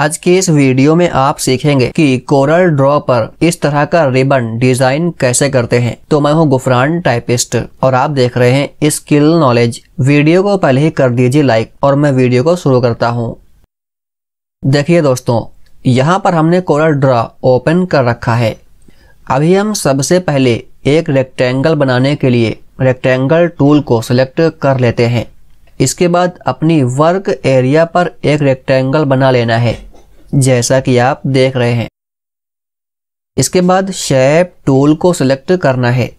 आज के इस वीडियो में आप सीखेंगे कि कोरल ड्रॉ पर इस तरह का रिबन डिजाइन कैसे करते हैं तो मैं हूं गुफरान टाइपिस्ट और आप देख रहे हैं स्किल नॉलेज वीडियो को पहले ही कर दीजिए लाइक और मैं वीडियो को शुरू करता हूं देखिए दोस्तों यहाँ पर हमने कोरल ड्रॉ ओपन कर रखा है अभी हम सबसे पहले एक रेक्टेंगल बनाने के लिए रेक्टेंगल टूल को सिलेक्ट कर लेते हैं इसके बाद अपनी वर्क एरिया पर एक रेक्टेंगल बना लेना है जैसा कि आप देख रहे हैं इसके बाद शेप टूल को सिलेक्ट करना है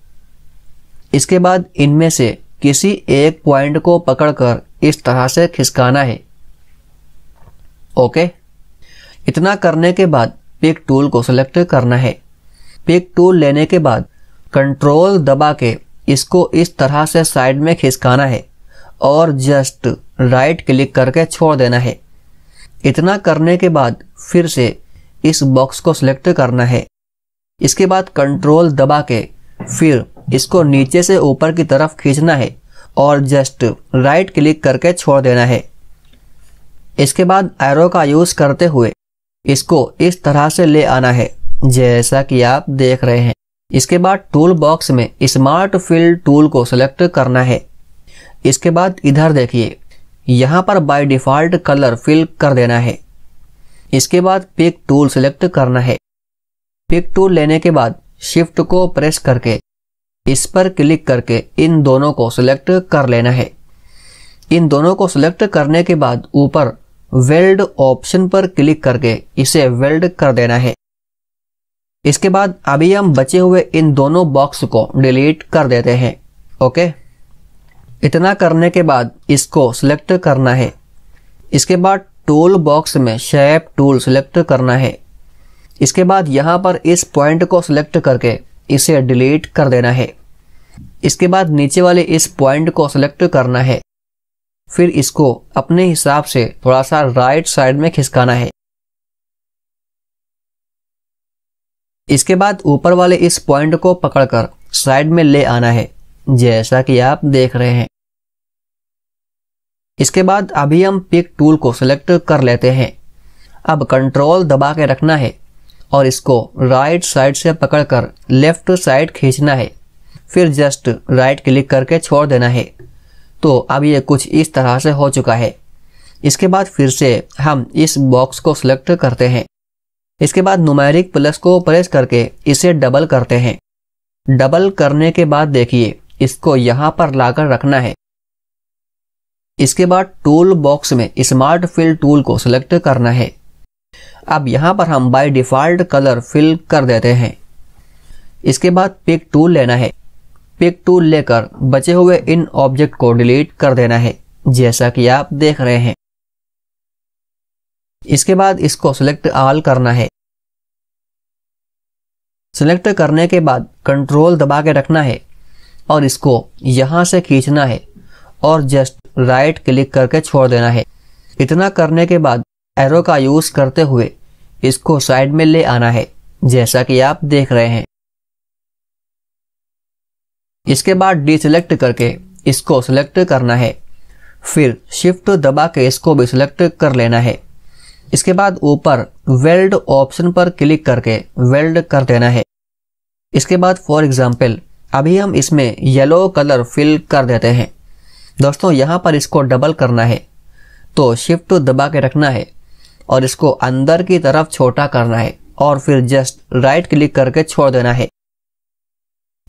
इसके बाद इनमें से किसी एक पॉइंट को पकड़कर इस तरह से खिसकाना है ओके इतना करने के बाद पिक टूल को सिलेक्ट करना है पिक टूल लेने के बाद कंट्रोल दबा के इसको इस तरह से साइड में खिसकाना है और जस्ट राइट क्लिक करके छोड़ देना है इतना करने के बाद फिर से इस बॉक्स को सिलेक्ट करना है इसके बाद कंट्रोल दबा के फिर इसको नीचे से ऊपर की तरफ खींचना है और जस्ट राइट क्लिक करके छोड़ देना है इसके बाद एरो का यूज़ करते हुए इसको इस तरह से ले आना है जैसा कि आप देख रहे हैं इसके बाद टूल बॉक्स में स्मार्ट फिल टूल को सिलेक्ट करना है इसके बाद इधर देखिए यहां पर बाय डिफ़ॉल्ट कलर फिल कर देना है इसके बाद पिक टूल सिलेक्ट करना है पिक टूल लेने के बाद शिफ्ट को प्रेस करके इस पर क्लिक करके इन दोनों को सिलेक्ट कर लेना है इन दोनों को सिलेक्ट करने के बाद ऊपर वेल्ड ऑप्शन पर क्लिक करके इसे वेल्ड कर देना है इसके बाद अभी हम बचे हुए इन दोनों बॉक्स को डिलीट कर देते हैं ओके इतना करने के बाद इसको सिलेक्ट करना है इसके बाद टूल बॉक्स में शेप टूल सिलेक्ट करना है इसके बाद यहाँ पर इस पॉइंट को सिलेक्ट करके इसे डिलीट कर देना है इसके बाद नीचे वाले इस पॉइंट को सिलेक्ट करना है फिर इसको अपने हिसाब से थोड़ा सा राइट साइड में खिसकाना है इसके बाद ऊपर वाले इस पॉइंट को पकड़कर साइड में ले आना है जैसा कि आप देख रहे हैं इसके बाद अभी हम पिक टूल को सिलेक्ट कर लेते हैं अब कंट्रोल दबा के रखना है और इसको राइट साइड से पकड़कर लेफ्ट साइड खींचना है फिर जस्ट राइट क्लिक करके छोड़ देना है तो अब ये कुछ इस तरह से हो चुका है इसके बाद फिर से हम इस बॉक्स को सिलेक्ट करते हैं इसके बाद नुमेरिक प्लस को प्रेस करके इसे डबल करते हैं डबल करने के बाद देखिए इसको यहां पर लाकर रखना है इसके बाद टूल बॉक्स में स्मार्ट फिल टूल को सिलेक्ट करना है अब यहां पर हम बाय डिफ़ॉल्ट कलर फिल कर देते हैं इसके बाद पिक टूल लेना है पिक टूल लेकर बचे हुए इन ऑब्जेक्ट को डिलीट कर देना है जैसा कि आप देख रहे हैं इसके बाद इसको सिलेक्ट आल करना है सिलेक्ट करने के बाद कंट्रोल दबा के रखना है और इसको यहाँ से खींचना है और जस्ट राइट क्लिक करके छोड़ देना है इतना करने के बाद एरो का यूज करते हुए इसको साइड में ले आना है जैसा कि आप देख रहे हैं इसके बाद डिसेलेक्ट करके इसको सिलेक्ट करना है फिर शिफ्ट दबा के इसको भी सिलेक्ट कर लेना है इसके बाद ऊपर वेल्ड ऑप्शन पर क्लिक करके वेल्ड कर देना है इसके बाद फॉर एग्जाम्पल अभी हम इसमें येलो कलर फिल कर देते हैं दोस्तों यहाँ पर इसको डबल करना है तो शिफ्ट दबा के रखना है और इसको अंदर की तरफ छोटा करना है और फिर जस्ट राइट क्लिक करके छोड़ देना है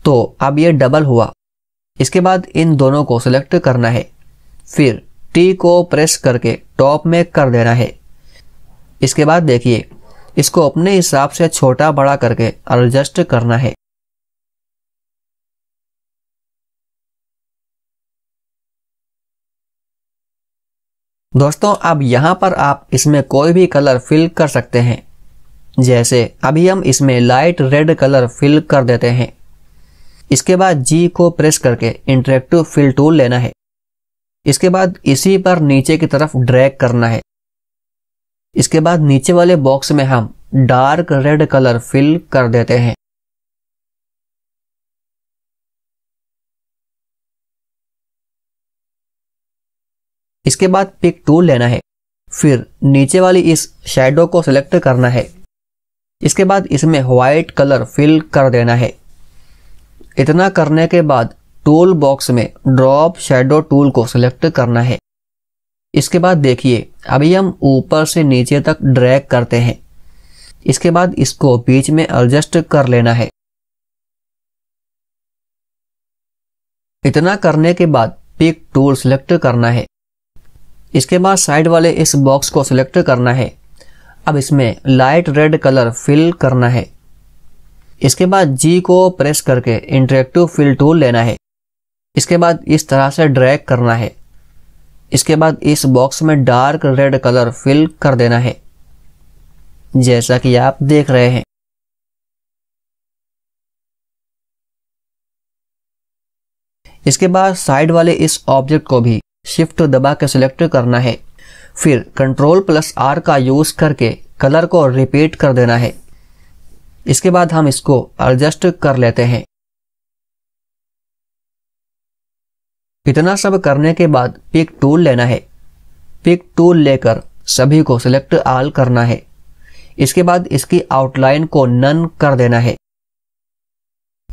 तो अब ये डबल हुआ इसके बाद इन दोनों को सिलेक्ट करना है फिर टी को प्रेस करके टॉप में कर देना है इसके बाद देखिए इसको अपने हिसाब से छोटा बड़ा करके एडजस्ट करना है दोस्तों अब यहाँ पर आप इसमें कोई भी कलर फिल कर सकते हैं जैसे अभी हम इसमें लाइट रेड कलर फिल कर देते हैं इसके बाद जी को प्रेस करके इंटरेक्टिव फिल टूल लेना है इसके बाद इसी पर नीचे की तरफ ड्रैग करना है इसके बाद नीचे वाले बॉक्स में हम डार्क रेड कलर फिल कर देते हैं इसके बाद पिक टूल लेना है फिर नीचे वाली इस शेडो को सिलेक्ट करना है इसके बाद इसमें वाइट कलर फिल कर देना है इतना करने के बाद टूल बॉक्स में ड्रॉप शेडो टूल को सिलेक्ट करना है इसके बाद देखिए अभी हम ऊपर से नीचे तक ड्रैग करते हैं इसके बाद इसको बीच में एडजस्ट कर लेना है इतना करने के बाद पिक टूल सिलेक्ट करना है इसके बाद साइड वाले इस बॉक्स को सिलेक्ट करना है अब इसमें लाइट रेड कलर फिल करना है इसके बाद जी को प्रेस करके इंटरेक्टिव फिल टूल लेना है इसके बाद इस तरह से ड्रैग करना है इसके बाद इस बॉक्स में डार्क रेड कलर फिल कर देना है जैसा कि आप देख रहे हैं इसके बाद साइड वाले इस ऑब्जेक्ट को भी शिफ्ट दबा के सिलेक्ट करना है फिर कंट्रोल प्लस आर का यूज़ करके कलर को रिपीट कर देना है इसके बाद हम इसको एडजस्ट कर लेते हैं इतना सब करने के बाद पिक टूल लेना है पिक टूल लेकर सभी को सिलेक्ट आल करना है इसके बाद इसकी आउटलाइन को नन कर देना है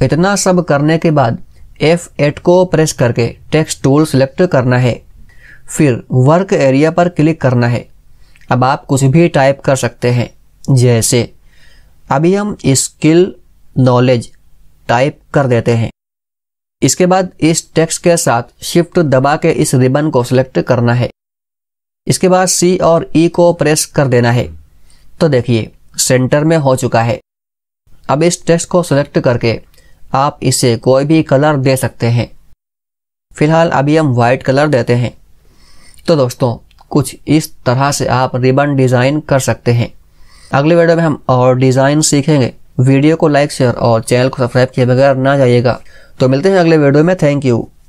इतना सब करने के बाद F8 को प्रेस करके टेक्स्ट टूल सेलेक्ट करना है फिर वर्क एरिया पर क्लिक करना है अब आप कुछ भी टाइप कर सकते हैं जैसे अभी हम स्किल नॉलेज टाइप कर देते हैं इसके बाद इस टेक्स्ट के साथ शिफ्ट दबा के इस रिबन को सिलेक्ट करना है इसके बाद सी और ई e को प्रेस कर देना है तो देखिए सेंटर में हो चुका है अब इस टेक्स्ट को सिलेक्ट करके आप इसे कोई भी कलर दे सकते हैं फिलहाल अभी हम वाइट कलर देते हैं तो दोस्तों कुछ इस तरह से आप रिबन डिज़ाइन कर सकते हैं अगले वीडियो में हम और डिज़ाइन सीखेंगे वीडियो को लाइक शेयर और चैनल को सब्सक्राइब किए बगैर ना जाइएगा तो मिलते हैं अगले वीडियो में थैंक यू